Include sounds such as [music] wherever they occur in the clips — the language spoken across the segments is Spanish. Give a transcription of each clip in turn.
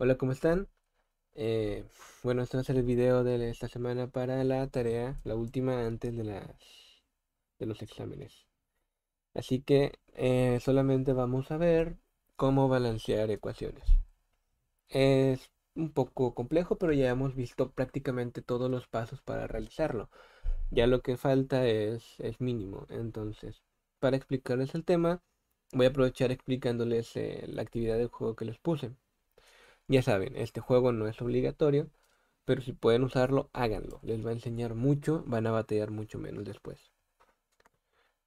Hola, ¿cómo están? Eh, bueno, este va a ser el video de esta semana para la tarea, la última antes de, las, de los exámenes. Así que eh, solamente vamos a ver cómo balancear ecuaciones. Es un poco complejo, pero ya hemos visto prácticamente todos los pasos para realizarlo. Ya lo que falta es, es mínimo. Entonces, para explicarles el tema, voy a aprovechar explicándoles eh, la actividad del juego que les puse. Ya saben, este juego no es obligatorio, pero si pueden usarlo, háganlo. Les va a enseñar mucho, van a batear mucho menos después.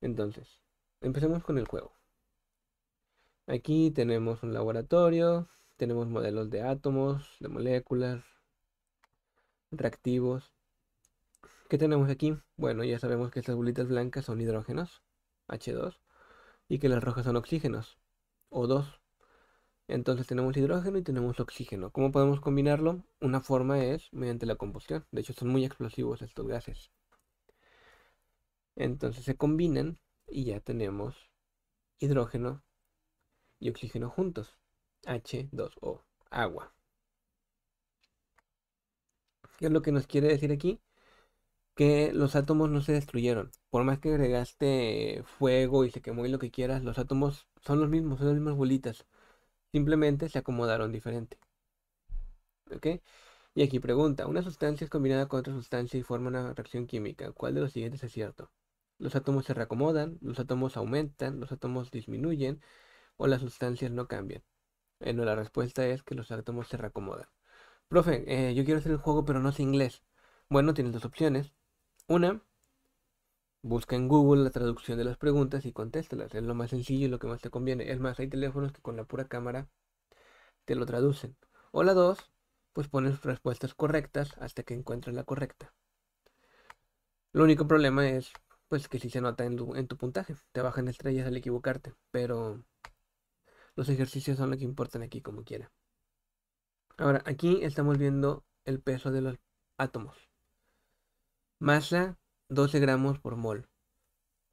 Entonces, empecemos con el juego. Aquí tenemos un laboratorio, tenemos modelos de átomos, de moléculas, reactivos. ¿Qué tenemos aquí? Bueno, ya sabemos que estas bolitas blancas son hidrógenos, H2, y que las rojas son oxígenos, O2. Entonces tenemos hidrógeno y tenemos oxígeno. ¿Cómo podemos combinarlo? Una forma es mediante la combustión. De hecho, son muy explosivos estos gases. Entonces se combinan y ya tenemos hidrógeno y oxígeno juntos. H2O, agua. ¿Qué es lo que nos quiere decir aquí? Que los átomos no se destruyeron. Por más que agregaste fuego y se quemó y lo que quieras, los átomos son los mismos, son las mismas bolitas simplemente se acomodaron diferente. ¿Ok? Y aquí pregunta, una sustancia es combinada con otra sustancia y forma una reacción química. ¿Cuál de los siguientes es cierto? Los átomos se reacomodan, los átomos aumentan, los átomos disminuyen o las sustancias no cambian. Bueno, la respuesta es que los átomos se reacomodan. Profe, eh, yo quiero hacer el juego pero no sé inglés. Bueno, tienes dos opciones. Una, Busca en Google la traducción de las preguntas y contéstalas. Es lo más sencillo y lo que más te conviene. Es más, hay teléfonos que con la pura cámara te lo traducen. O la dos, pues pones respuestas correctas hasta que encuentres la correcta. Lo único problema es pues que sí se nota en tu, en tu puntaje. Te bajan estrellas al equivocarte, pero los ejercicios son lo que importan aquí como quiera. Ahora, aquí estamos viendo el peso de los átomos. Masa 12 gramos por mol.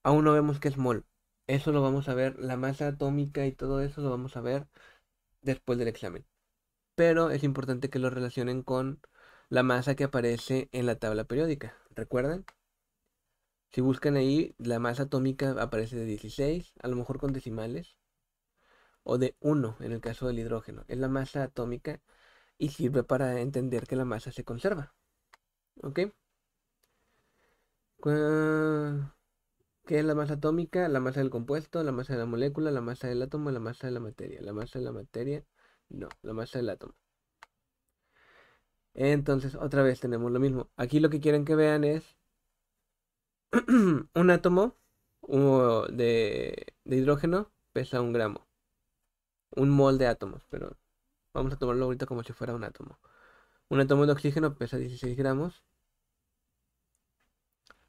Aún no vemos qué es mol. Eso lo vamos a ver, la masa atómica y todo eso lo vamos a ver después del examen. Pero es importante que lo relacionen con la masa que aparece en la tabla periódica. ¿Recuerdan? Si buscan ahí, la masa atómica aparece de 16, a lo mejor con decimales, o de 1 en el caso del hidrógeno. Es la masa atómica y sirve para entender que la masa se conserva. ¿Ok? ¿Qué es la masa atómica? La masa del compuesto, la masa de la molécula, la masa del átomo, la masa de la materia. La masa de la materia, no, la masa del átomo. Entonces, otra vez tenemos lo mismo. Aquí lo que quieren que vean es [clears throat] un átomo de, de hidrógeno pesa un gramo. Un mol de átomos, pero vamos a tomarlo ahorita como si fuera un átomo. Un átomo de oxígeno pesa 16 gramos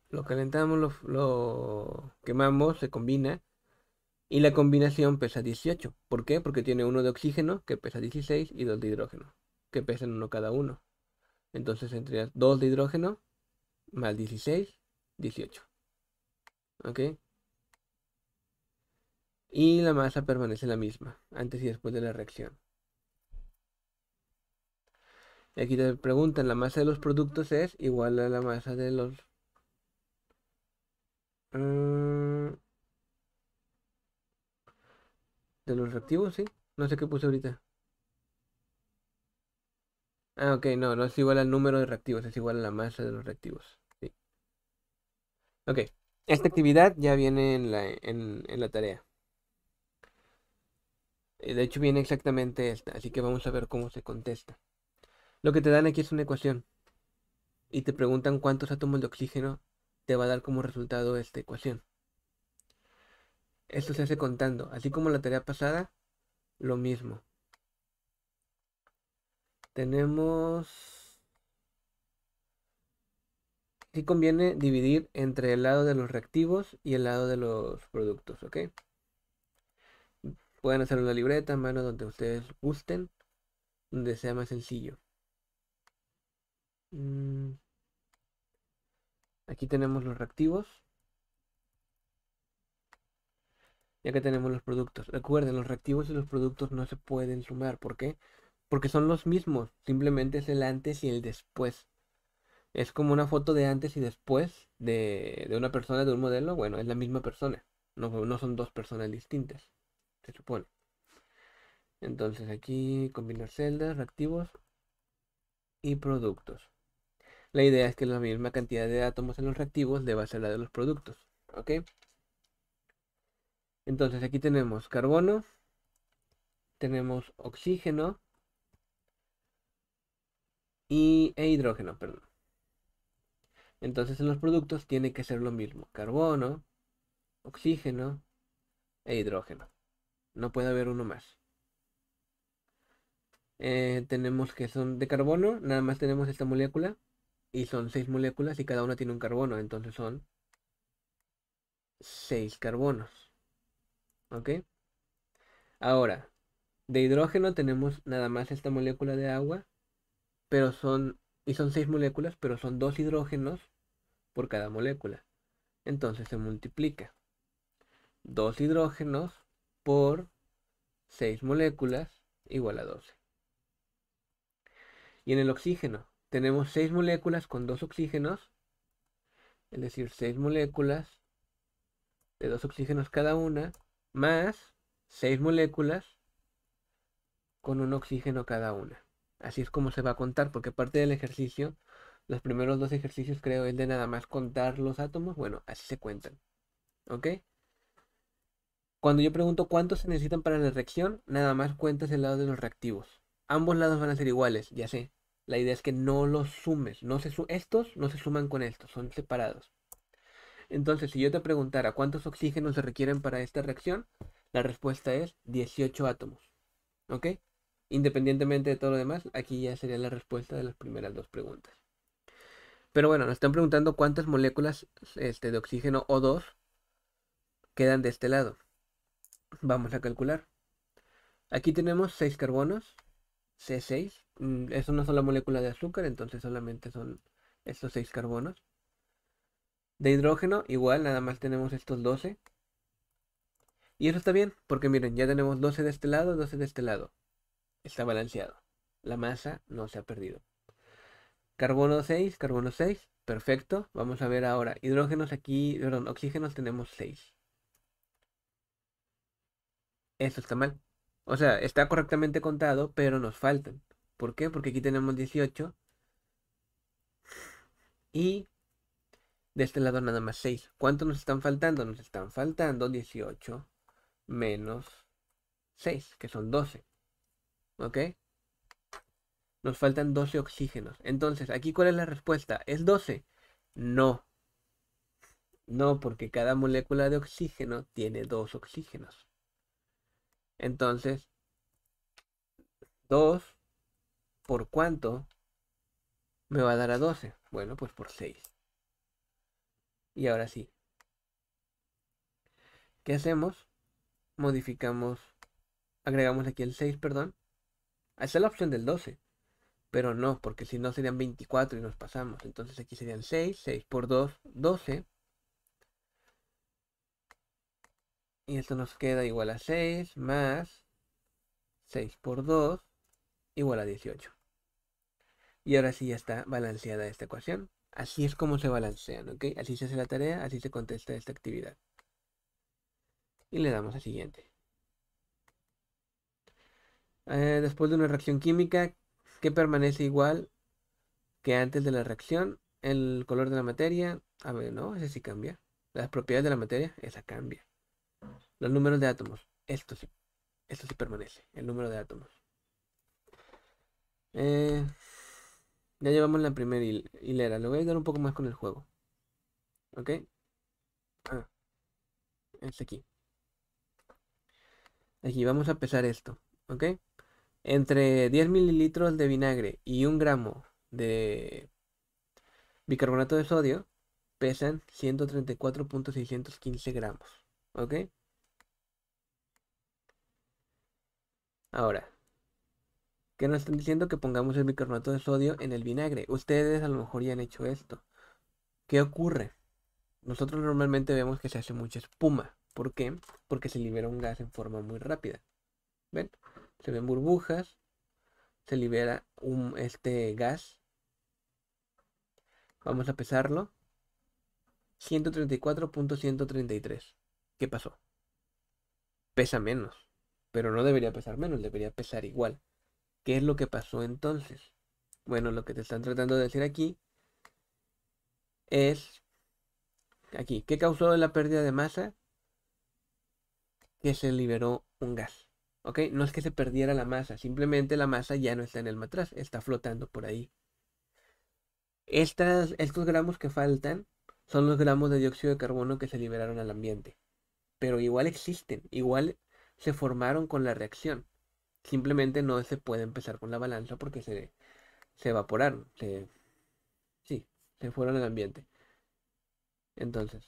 lo calentamos, lo, quemamos, se combina. Y la combinación pesa 18. ¿Por qué? Porque tiene uno de oxígeno, que pesa 16, y dos de hidrógeno, que pesan uno cada uno. Entonces entre dos de hidrógeno más 16, 18. ¿Ok? Y la masa permanece la misma, antes y después de la reacción. Y aquí te preguntan, la masa de los productos es igual a la masa de los Mm. de los reactivos, sí. No sé qué puse ahorita. Ah, ok, no, no es igual al número de reactivos, es igual a la masa de los reactivos. Ok, esta actividad ya viene en la, en, en la tarea. Eh, de hecho viene exactamente esta, así que vamos a ver cómo se contesta. Lo que te dan aquí es una ecuación. Y te preguntan cuántos átomos de oxígeno te va a dar como resultado esta ecuación. Esto se hace contando, así como la tarea pasada, lo mismo. Tenemos... aquí conviene dividir entre el lado de los reactivos y el lado de los productos, ¿ok? Pueden hacerlo en la libreta, en mano, donde ustedes gusten, donde sea más sencillo. Mm. Aquí tenemos los reactivos. Y acá tenemos los productos. Recuerden, los reactivos y los productos no se pueden sumar. ¿Por qué? Porque son los mismos. Simplemente es el antes y el después. Es como una foto de antes y después de, una persona, de un modelo. Bueno, es la misma persona. No, no son dos personas distintas. Se supone. Entonces aquí combinar celdas, reactivos y productos. La idea es que la misma cantidad de átomos en los reactivos deba ser la de los productos. ¿Ok? Entonces aquí tenemos carbono, tenemos oxígeno y, e hidrógeno, perdón. Entonces en los productos tiene que ser lo mismo. Carbono, oxígeno e hidrógeno. No puede haber uno más. Eh, tenemos que son de carbono, nada más tenemos esta molécula, y son seis moléculas y cada una tiene un carbono, entonces son seis carbonos. ¿Ok? Ahora, de hidrógeno tenemos nada más esta molécula de agua, pero son, y son seis moléculas, pero son dos hidrógenos por cada molécula. Entonces se multiplica. Dos hidrógenos por seis moléculas igual a 12. Y en el oxígeno, tenemos seis moléculas con dos oxígenos, es decir, seis moléculas de dos oxígenos cada una, más seis moléculas con un oxígeno cada una. Así es como se va a contar, porque parte del ejercicio, los primeros dos ejercicios creo es de nada más contar los átomos, bueno, así se cuentan. ¿Ok? Cuando yo pregunto cuántos se necesitan para la reacción, nada más cuentas el lado de los reactivos. Ambos lados van a ser iguales, ya sé, la idea es que no los sumes. No se estos no se suman con estos, son separados. Entonces, si yo te preguntara cuántos oxígenos se requieren para esta reacción, la respuesta es 18 átomos. ¿Ok? Independientemente de todo lo demás, aquí ya sería la respuesta de las primeras dos preguntas. Pero bueno, nos están preguntando cuántas moléculas este, de oxígeno O2 quedan de este lado. Vamos a calcular. Aquí tenemos 6 carbonos, C6. Mm, es una sola molécula de azúcar, entonces solamente son estos 6 carbonos. De hidrógeno, igual, nada más tenemos estos 12. Y eso está bien, porque miren, ya tenemos 12 de este lado, 12 de este lado. Está balanceado. La masa no se ha perdido. Carbono 6, carbono 6, perfecto. Vamos a ver ahora, hidrógenos aquí, perdón, oxígenos tenemos 6. Eso está mal. O sea, está correctamente contado, pero nos faltan. ¿Por qué? Porque aquí tenemos 18. Y de este lado nada más 6. ¿Cuánto nos están faltando? Nos están faltando 18 menos 6, que son 12. ¿Ok? Nos faltan 12 oxígenos. Entonces, ¿aquí cuál es la respuesta? ¿Es 12? No. No, porque cada molécula de oxígeno tiene dos oxígenos. Entonces, 2 por cuánto me va a dar a 12. Bueno, pues por 6. Y ahora sí. ¿Qué hacemos? Modificamos, agregamos aquí el 6, perdón. es la opción del 12. Pero no, porque si no serían 24 y nos pasamos. Entonces aquí serían 6, 6 por 2, 12. Y esto nos queda igual a 6 más 6 por 2 igual a 18. Y ahora sí ya está balanceada esta ecuación. Así es como se balancean, ¿ok? Así se hace la tarea, así se contesta esta actividad. Y le damos a siguiente. Eh, después de una reacción química ¿qué permanece igual que antes de la reacción, el color de la materia, a ver, no, ese sí cambia. Las propiedades de la materia, esa cambia. Los números de átomos. Esto sí. Esto sí permanece. El número de átomos. Eh, ya llevamos la primera hilera. Lo voy a ayudar un poco más con el juego. ¿Ok? Ah. Es este aquí. Aquí vamos a pesar esto. ¿Ok? Entre 10 mililitros de vinagre y un gramo de bicarbonato de sodio pesan 134.615 gramos. ¿Ok? Ahora, ¿qué nos están diciendo que pongamos el bicarbonato de sodio en el vinagre. Ustedes a lo mejor ya han hecho esto. ¿Qué ocurre? Nosotros normalmente vemos que se hace mucha espuma. ¿Por qué? Porque se libera un gas en forma muy rápida. ¿Ven? Se ven burbujas, se libera este gas. Vamos a pesarlo. 134.133. ¿Qué pasó? Pesa menos. Pero no debería pesar menos, debería pesar igual. ¿Qué es lo que pasó entonces? Bueno, lo que te están tratando de decir aquí es... Aquí, ¿qué causó la pérdida de masa? Que se liberó un gas. ¿Ok? No es que se perdiera la masa, simplemente la masa ya no está en el matraz, está flotando por ahí. Estas, estos gramos que faltan son los gramos de dióxido de carbono que se liberaron al ambiente. Pero igual existen, igual se formaron con la reacción. Simplemente no se puede empezar con la balanza porque se, se evaporaron, se, sí, se fueron al ambiente. Entonces,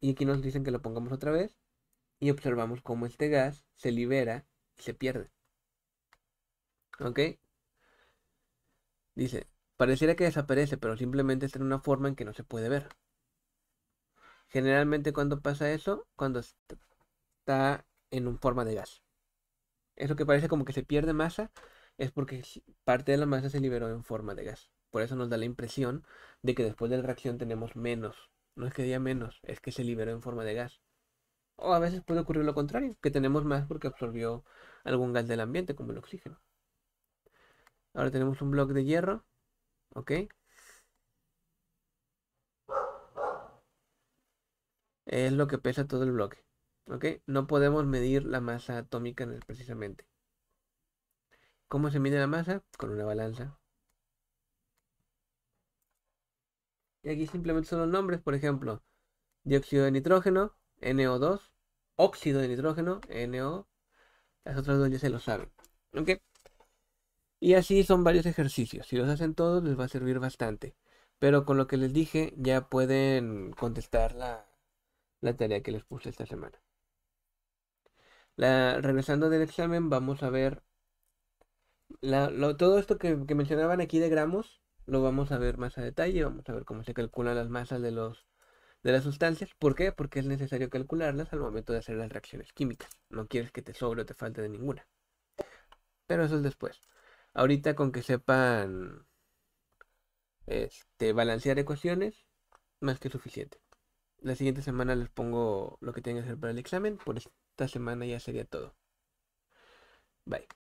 y aquí nos dicen que lo pongamos otra vez y observamos cómo este gas se libera y se pierde. ¿Ok? Dice, pareciera que desaparece, pero simplemente está en una forma en que no se puede ver. Generalmente cuando pasa eso, cuando está en forma de gas. Eso que parece como que se pierde masa es porque parte de la masa se liberó en forma de gas. Por eso nos da la impresión de que después de la reacción tenemos menos. No es que haya menos, es que se liberó en forma de gas. O a veces puede ocurrir lo contrario, que tenemos más porque absorbió algún gas del ambiente, como el oxígeno. Ahora tenemos un bloque de hierro. Ok. Es lo que pesa todo el bloque. ¿Ok? No podemos medir la masa atómica precisamente. ¿Cómo se mide la masa? Con una balanza. Y aquí simplemente son los nombres, por ejemplo, dióxido de nitrógeno, NO2, óxido de nitrógeno, NO. Las otras dos ya se lo saben. ¿Ok? Y así son varios ejercicios. Si los hacen todos les va a servir bastante. Pero con lo que les dije ya pueden contestar la, la tarea que les puse esta semana regresando del examen, vamos a ver todo esto que, mencionaban aquí de gramos, lo vamos a ver más a detalle, vamos a ver cómo se calculan las masas de, los, de las sustancias. ¿Por qué? Porque es necesario calcularlas al momento de hacer las reacciones químicas. No quieres que te sobre o te falte de ninguna. Pero eso es después. Ahorita con que sepan este, balancear ecuaciones, más que suficiente. La siguiente semana les pongo lo que tienen que hacer para el examen. Por, esta semana ya sería todo. Bye.